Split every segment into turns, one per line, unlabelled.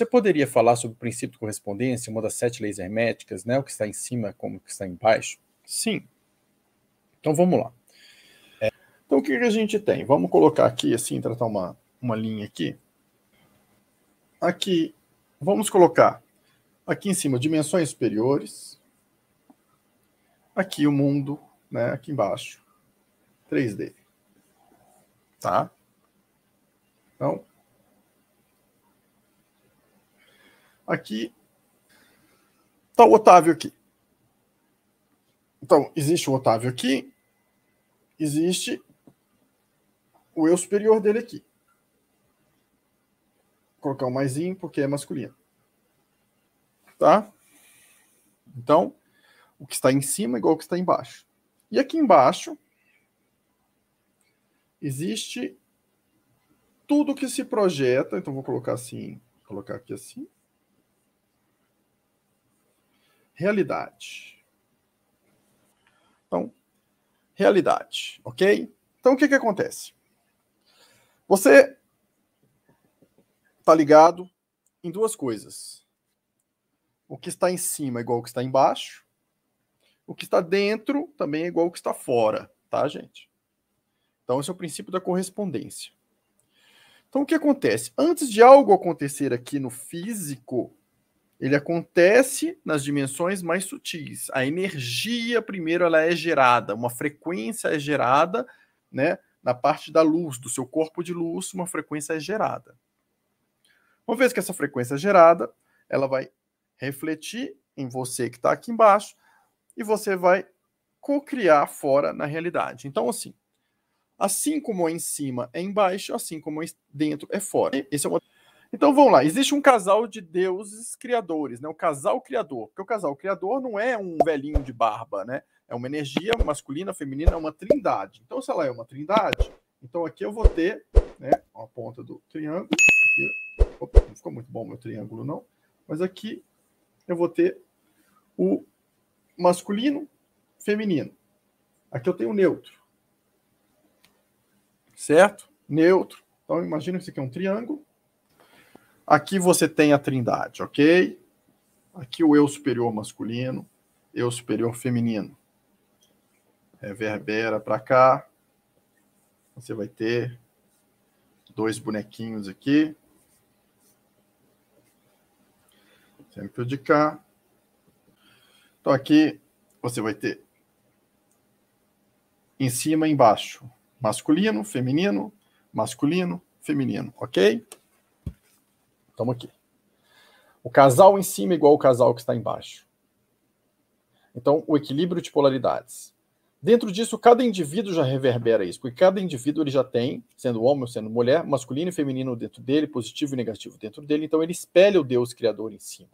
Você poderia falar sobre o princípio de correspondência, uma das sete leis herméticas, né? O que está em cima, como o que está embaixo? Sim. Então vamos lá. É, então o que, a gente tem? Vamos colocar aqui, assim, tratar uma, uma linha aqui. Aqui, vamos colocar aqui em cima dimensões superiores. Aqui o mundo, né? Aqui embaixo. 3D. Tá? Então, Aqui está o Otávio aqui. Então, existe o Otávio aqui, existe o eu superior dele aqui. Vou colocar um maisinho porque é masculino. Tá? Então, o que está em cima é igual ao que está embaixo. E aqui embaixo existe tudo que se projeta, então vou colocar assim, colocar aqui assim realidade. Então, realidade, ok? Então, o que, que acontece? Você está ligado em duas coisas. O que está em cima é igual ao que está embaixo. O que está dentro também é igual ao que está fora, tá, gente? Então, esse é o princípio da correspondência. Então, o que acontece? Antes de algo acontecer aqui no físico, ele acontece nas dimensões mais sutis. A energia, primeiro, ela é gerada, uma frequência é gerada, né? Na parte da luz, do seu corpo de luz, uma frequência é gerada. Uma vez que essa frequência é gerada, ela vai refletir em você que está aqui embaixo e você vai co-criar fora na realidade. Então, assim, assim como é em cima é embaixo, assim como é dentro é fora. Esse é uma então vamos lá, existe um casal de deuses criadores, né? O casal criador, porque o casal criador não é um velhinho de barba, né? É uma energia masculina, feminina, é uma trindade. Então, se ela é uma trindade, então aqui eu vou ter, né, a ponta do triângulo. Aqui, opa, não ficou muito bom meu triângulo, não. Mas aqui eu vou ter o masculino, feminino. Aqui eu tenho o neutro. Certo? Neutro. Então, imagina que isso aqui é um triângulo. Aqui você tem a trindade, ok? Aqui o eu superior masculino, eu superior feminino. Reverbera para cá. Você vai ter dois bonequinhos aqui. Sempre de cá. Então aqui você vai ter em cima e embaixo. Masculino, feminino, masculino, feminino, ok? Estamos aqui. O casal em cima é igual ao casal que está embaixo. Então, o equilíbrio de polaridades. Dentro disso, cada indivíduo já reverbera isso, porque cada indivíduo ele já tem, sendo homem ou sendo mulher, masculino e feminino dentro dele, positivo e negativo dentro dele, então ele espelha o Deus Criador em cima.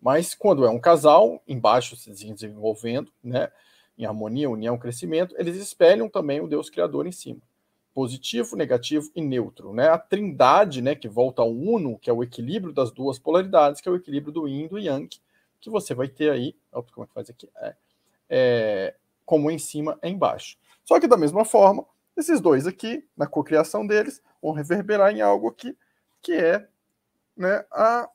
Mas quando é um casal, embaixo se desenvolvendo, né, em harmonia, união, crescimento, eles espelham também o Deus Criador em cima positivo, negativo e neutro. Né? A trindade, né, que volta ao uno, que é o equilíbrio das duas polaridades, que é o equilíbrio do yin e do yang, que você vai ter aí, opa, como é que faz aqui? É, é, como em cima e é embaixo. Só que da mesma forma, esses dois aqui, na cocriação deles, vão reverberar em algo aqui, que é né, a.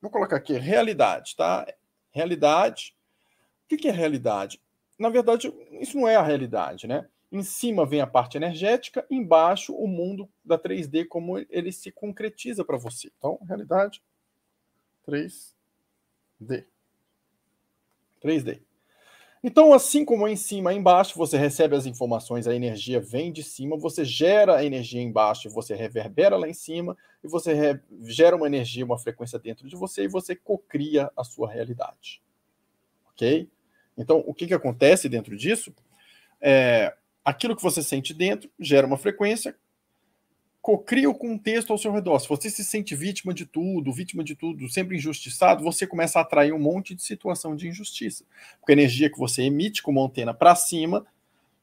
Vou colocar aqui, realidade, tá? Realidade. O que é realidade? Na verdade, isso não é a realidade, né? Em cima vem a parte energética, embaixo o mundo da 3D, como ele se concretiza para você. Então, realidade 3D. 3D. Então, assim como em cima e embaixo, você recebe as informações, a energia vem de cima, você gera a energia embaixo, você reverbera lá em cima, e você gera uma energia, uma frequência dentro de você, e você cocria a sua realidade. Ok? Então, o que, que acontece dentro disso? É, aquilo que você sente dentro gera uma frequência, cocria o contexto ao seu redor. Se você se sente vítima de tudo, vítima de tudo, sempre injustiçado, você começa a atrair um monte de situação de injustiça. Porque a energia que você emite como antena para cima,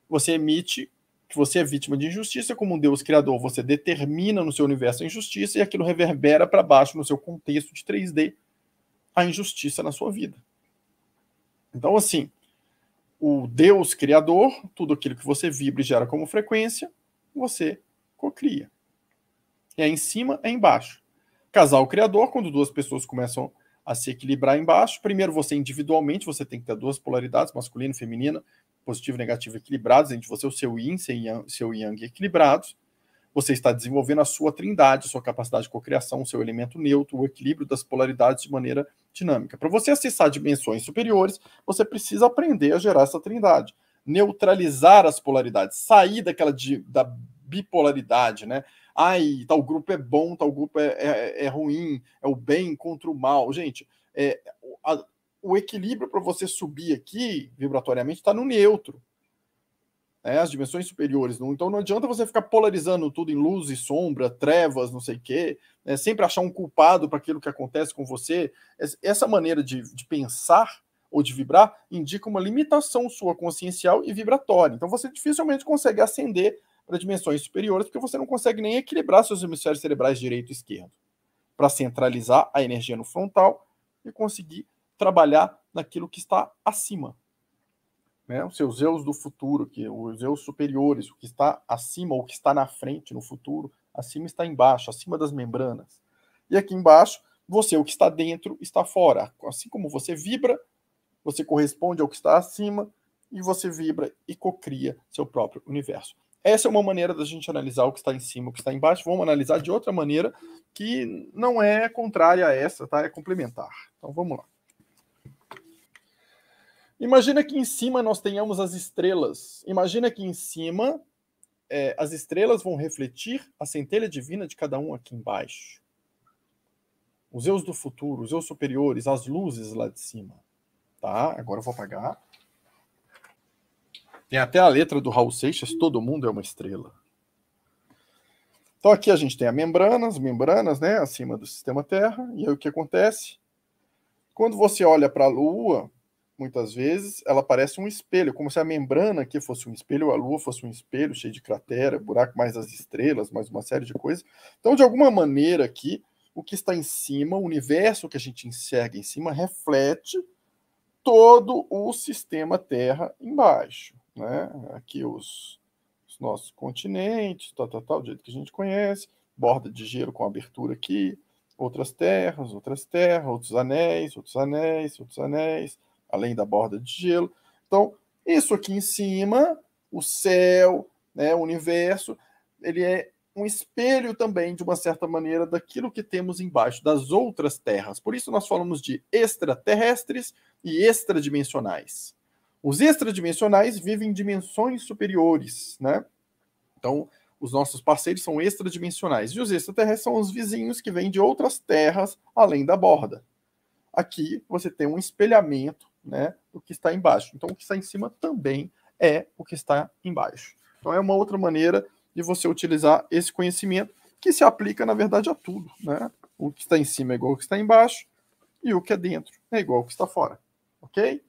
você emite que você é vítima de injustiça, como um Deus criador, você determina no seu universo a injustiça e aquilo reverbera para baixo no seu contexto de 3D a injustiça na sua vida. Então, assim, o Deus criador, tudo aquilo que você vibra e gera como frequência, você cocria. É em cima, é embaixo. Casal criador, quando duas pessoas começam a se equilibrar embaixo, primeiro você individualmente, você tem que ter duas polaridades, masculino e feminina, positivo e negativo equilibrados, entre você o seu yin, seu yang, seu yang equilibrados. Você está desenvolvendo a sua trindade, a sua capacidade de cocriação, o seu elemento neutro, o equilíbrio das polaridades de maneira dinâmica. Para você acessar dimensões superiores, você precisa aprender a gerar essa trindade, neutralizar as polaridades, sair daquela de, da bipolaridade, né? Ai, tal grupo é bom, tal grupo é, é, é ruim, é o bem contra o mal. Gente, é, a, o equilíbrio para você subir aqui vibratoriamente está no neutro. É, as dimensões superiores. Não, então não adianta você ficar polarizando tudo em luz e sombra, trevas, não sei o quê, né, sempre achar um culpado para aquilo que acontece com você. Essa maneira de, de pensar ou de vibrar indica uma limitação sua consciencial e vibratória. Então você dificilmente consegue ascender para dimensões superiores, porque você não consegue nem equilibrar seus hemisférios cerebrais direito e esquerdo, para centralizar a energia no frontal e conseguir trabalhar naquilo que está acima, né, os seus eus do futuro, que os eus superiores, o que está acima ou o que está na frente no futuro, acima está embaixo, acima das membranas. E aqui embaixo, você, o que está dentro, está fora. Assim como você vibra, você corresponde ao que está acima e você vibra e cocria seu próprio universo. Essa é uma maneira da gente analisar o que está em cima, o que está embaixo. Vamos analisar de outra maneira que não é contrária a essa, tá? É complementar. Então vamos lá. Imagina que em cima nós tenhamos as estrelas. Imagina que em cima é, as estrelas vão refletir a centelha divina de cada um aqui embaixo. Os eus do futuro, os eus superiores, as luzes lá de cima. Tá? Agora eu vou apagar. Tem até a letra do Raul Seixas: todo mundo é uma estrela. Então aqui a gente tem as membranas, membranas, né, acima do sistema Terra. E aí o que acontece? Quando você olha para a Lua, muitas vezes, ela parece um espelho, como se a membrana aqui fosse um espelho, a Lua fosse um espelho cheio de cratera, buraco, mais as estrelas, mais uma série de coisas. Então, de alguma maneira aqui, o que está em cima, o universo que a gente enxerga em cima, reflete todo o sistema Terra embaixo. Né? Aqui os, os nossos continentes, tal, tal, tal, do jeito que a gente conhece, borda de gelo com abertura aqui, outras terras, outras terras, outros anéis, outros anéis, outros anéis, além da borda de gelo. Então, isso aqui em cima, o céu, né, o universo, ele é um espelho também, de uma certa maneira, daquilo que temos embaixo, das outras terras. Por isso nós falamos de extraterrestres e extradimensionais. Os extradimensionais vivem em dimensões superiores, né? Então, os nossos parceiros são extradimensionais. E os extraterrestres são os vizinhos que vêm de outras terras além da borda. Aqui você tem um espelhamento né, do que está embaixo. Então, o que está em cima também é o que está embaixo. Então, é uma outra maneira de você utilizar esse conhecimento que se aplica, na verdade, a tudo. Né? O que está em cima é igual ao que está embaixo e o que é dentro é igual ao que está fora. Ok?